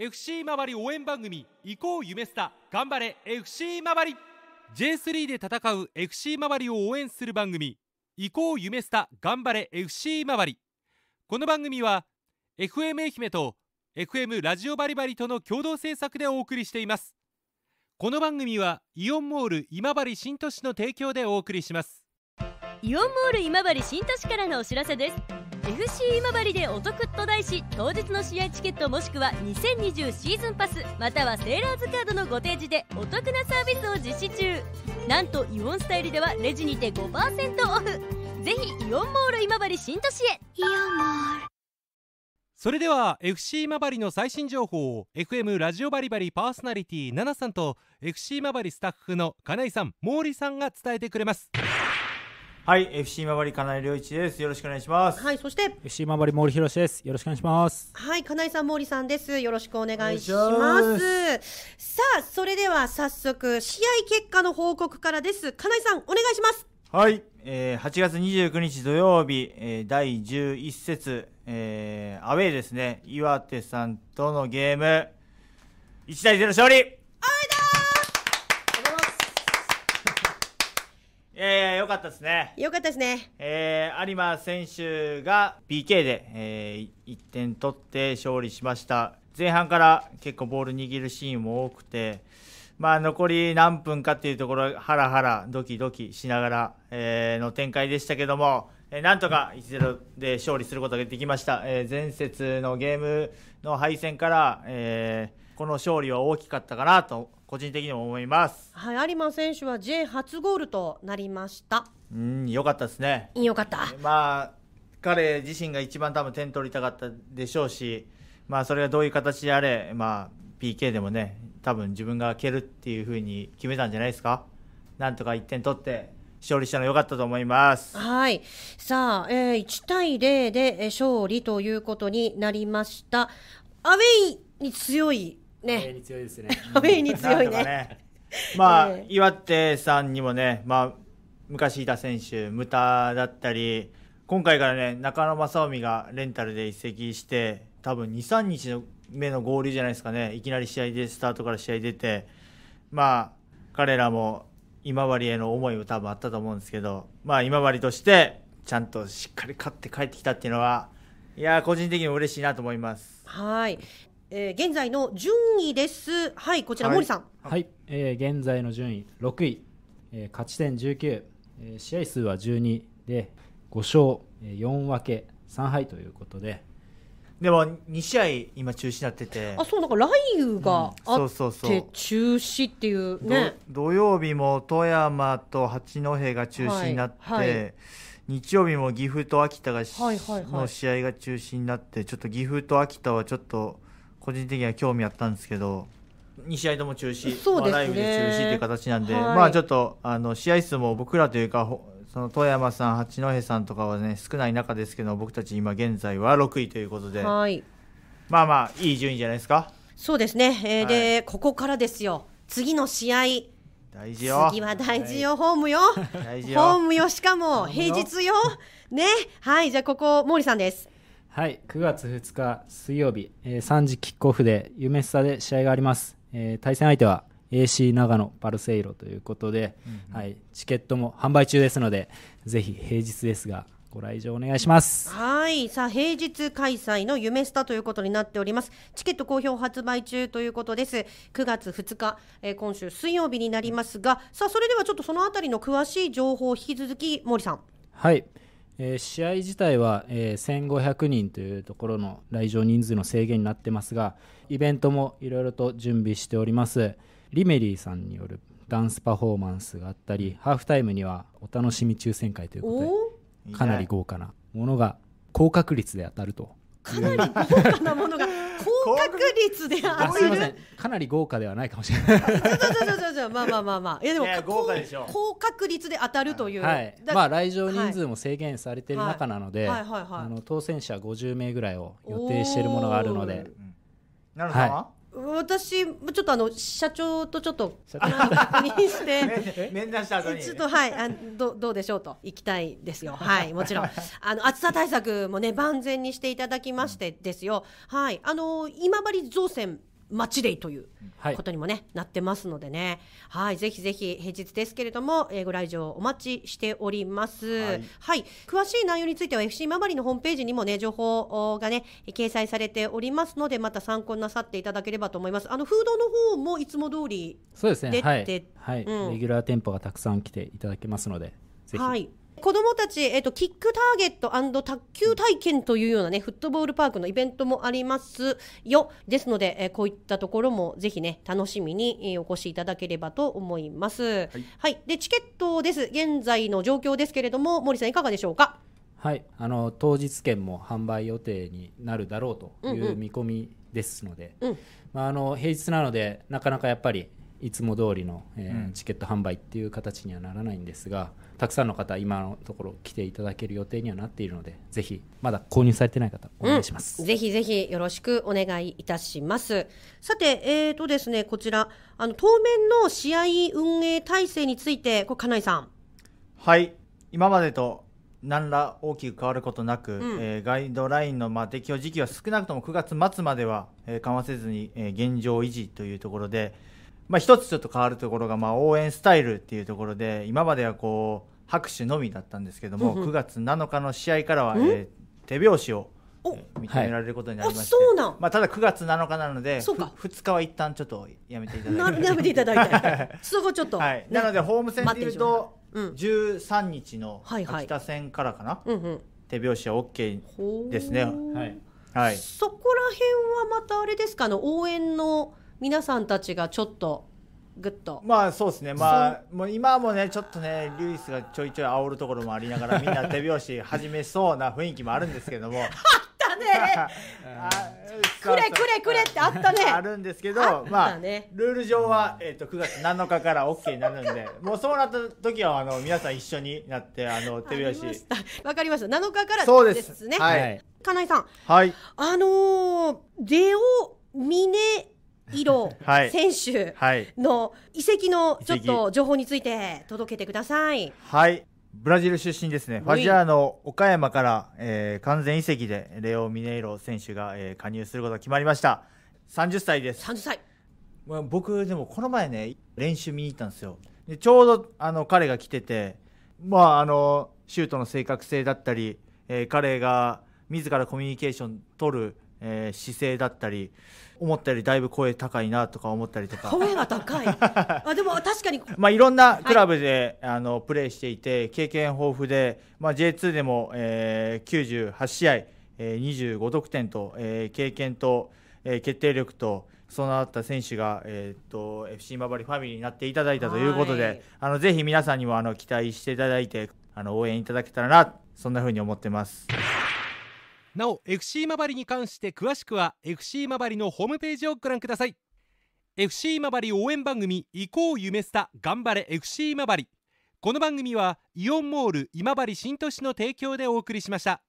FC 周り応援番組移行夢スタ頑張れ FC 周り J3 で戦う FC 周りを応援する番組移行夢スタ頑張れ FC 周りこの番組は FM 愛媛と FM ラジオバリバリとの共同制作でお送りしていますこの番組はイオンモール今治新都市の提供でお送りしますイオンモール今治新都市からのお知らせです FC 今治でお得と題し当日の試合チケットもしくは2020シーズンパスまたはセーラーズカードのご提示でお得なサービスを実施中なんとイオンスタイルではレジにて5%オフぜひイオンモール今治新都市へイオンモールそれでは FC 今治の最新情報を FM ラジオバリバリパーソナリティナナさんと FC 今治スタッフの金井さん毛利さんが伝えてくれますはい、FC まわり金井良一です。よろしくお願いします。はい、そして FC まわり森博です。よろしくお願いします。はい、金井さん、森さんです。よろしくお願いします。さあ、それでは早速試合結果の報告からです。金井さん、お願いします。はい、えー、8月29日土曜日、えー、第11節、えー、アウェイですね、岩手さんとのゲーム、1対0勝利かったですね。良かったですね。えー、有馬選手が PK で、えー、1点取って勝利しました。前半から結構ボール握るシーンも多くて、まあ、残り何分かっていうところ、ハラハラ、ドキドキしながら、えー、の展開でしたけども、えー、なんとか1-0で勝利することができました。えー、前節のゲームの敗戦から、えー、この勝利は大きかったかなと個人的にも思います。はい、有馬選手は J 初ゴールとなりました。うん、良かったですね。良かった。まあ彼自身が一番多分点取りたかったでしょうし、まあそれがどういう形であれ、まあ PK でもね、多分自分が蹴るっていうふうに決めたんじゃないですか。なんとか一点取って勝利したの良かったと思います。はい。さあ、えー、1対0で勝利ということになりました。アウェイに強いね。アウェーに強いですね。アウェーに強いね。ねまあ、えー、岩手さんにもね、まあ、昔いた選手、ムタだったり、今回からね、中野正臣がレンタルで移籍して、多分2、3日の目の合流じゃないですかね、いきなり試合でスタートから試合出て、まあ、彼らも今治への思いも多分あったと思うんですけど、まあ、今治として、ちゃんとしっかり勝って帰ってきたっていうのは、いや個人的にも嬉しいなと思います。はいえー、現在の順位です。はい、こちら、森さん。はい、えー、現在の順位6位、えー、勝ち点19、えー、試合数は12で5勝、え4分け3敗ということで。でも2試合今中止になっててあそうなんか雷雨があって中止っていうね、土曜日も富山と八戸が中止になって、はいはい、日曜日も岐阜と秋田が、はいはい、の試合が中止になってちょっと岐阜と秋田はちょっと個人的には興味あったんですけど2試合とも中止、そうですねまあ、ライブで中止という形なんで、はい、まあちょっとあの試合数も僕らというかその富山さん、八戸さんとかはね少ない中ですけど僕たち今現在は6位ということで、はい、まあまあいい順位じゃないですか。そうですね、えー、で、はい、ここからですよ次の試合大事よ次は大事よ、はい、ホームよ大事ホームよしかも平日よねはいじゃあここ毛利さんですはい9月2日水曜日、えー、3時キックオフで夢スタで試合があります、えー、対戦相手は AC 長野パルセイロということで、うんうん、はい、チケットも販売中ですのでぜひ平日ですがご来場お願いしますはいさあ平日開催の夢スタということになっておりますチケット好評発売中ということです9月2日、えー、今週水曜日になりますがさあそれではちょっとそのあたりの詳しい情報を引き続き森さんはいえー、試合自体は、えー、1500人というところの来場人数の制限になってますがイベントもいろいろと準備しておりますリメリーさんによるダンスパフォーマンスがあったりハーフタイムにはお楽しみ抽選会ということでかなり豪華なものが高確率で当たるとかなり豪華なものが高確率であすみませんかなり豪華ではないかもしれないまあまあまあまあいやでも豪華でしょ高確率で当たるという、はい、まあ来場人数も制限されてる中なので、あの当選者50名ぐらいを予定しているものがあるのでなるほど、はい私もちょっとあの社長とちょっと確認して面談した後にちょっとはいあどどうでしょうと行きたいですよ はいもちろんあの暑さ対策もね万全にしていただきましてですよはいあの今治造船マッチデイということにもね、はい、なってますのでね、はい、ぜひぜひ平日ですけれども、えー、ご来場お待ちしております。はい、はい、詳しい内容については FC まばりのホームページにもね情報がね掲載されておりますので、また参考になさっていただければと思います。あのフードの方もいつも通り出てレギュラー店舗がたくさん来ていただけますので、ぜひ。はい子どもたち、えっと、キックターゲット卓球体験というようなねフットボールパークのイベントもありますよですので、えこういったところもぜひね楽しみにお越しいただければと思います。はい、はい、でチケットです現在の状況ですけれども森さんいかがでしょうか。はい、あの当日券も販売予定になるだろうという見込みですので、うん、まあ、あの平日なのでなかなかやっぱりいつも通りの、えー、チケット販売っていう形にはならないんですが、うん、たくさんの方今のところ来ていただける予定にはなっているのでぜひまだ購入されてない方お願いします、うん、ぜひぜひよろしくお願いいたしますさてえーとですねこちらあの当面の試合運営体制についてこ金井さんはい今までと何ら大きく変わることなく、うん、えー、ガイドラインのまあ適用時期は少なくとも9月末までは、えー、緩和せずに、えー、現状維持というところで、まあ、一つちょっと変わるところが、まあ、応援スタイルっていうところで今まではこう拍手のみだったんですけども、9月7日の試合からは、えー、手拍子を認められることになりまして、はい、まあ、ただ9月7日なので2日は一旦ちょっとやめていただいてやめていただいて そこちょっと、はい、なのでホーム戦でいうと13日の秋田戦からかな、手拍子は OK ですね。はい、はい、そこら辺はまたあれですかの応援の皆さんたちがちょっとグッとまあそうですねまあもう今もねちょっとねリュウスがちょいちょい煽るところもありながらみんな手拍子始めそうな雰囲気もあるんですけども あったねくれくれくれってあったねあるんですけど、ね、まあルール上は、えーと、9月7日から OK になるんでもうそうなった時はあの皆さん一緒になってあの手拍子わかりました7日からそうですねはい金井さんはいあのー、デオミネイロ選手の移籍のちょっと情報について届けてください。はい。ブラジル出身ですね、ファジアの岡山から、えー、完全移籍でレオ・ミネイロ選手が、えー、加入することが決まりました、30歳です。30歳まあ、僕、でもこの前ね、練習見に行ったんですよ、でちょうどあの彼が来てて、まああの、シュートの正確性だったり、えー、彼が自らコミュニケーション取るえー、姿勢だったり思ったよりだいぶ声高いなとか思ったりとか 声が高い あでも確かに、まあ、いろんなクラブで、はい、あのプレーしていて経験豊富で、まあ、J2 でも、えー、98試合、えー、25得点と、えー、経験と、えー、決定力と備わった選手が、えーと、FC ババファミリーになっていただいたということであのぜひ皆さんにもあの期待していただいてあの応援いただけたらなそんなふうに思ってます。なお FC まばりに関して詳しくは FC まばりのホームページをご覧ください FC まばり応援番組「行こう夢スタ頑張れ FC まばり」この番組はイオンモール今治新都市の提供でお送りしました。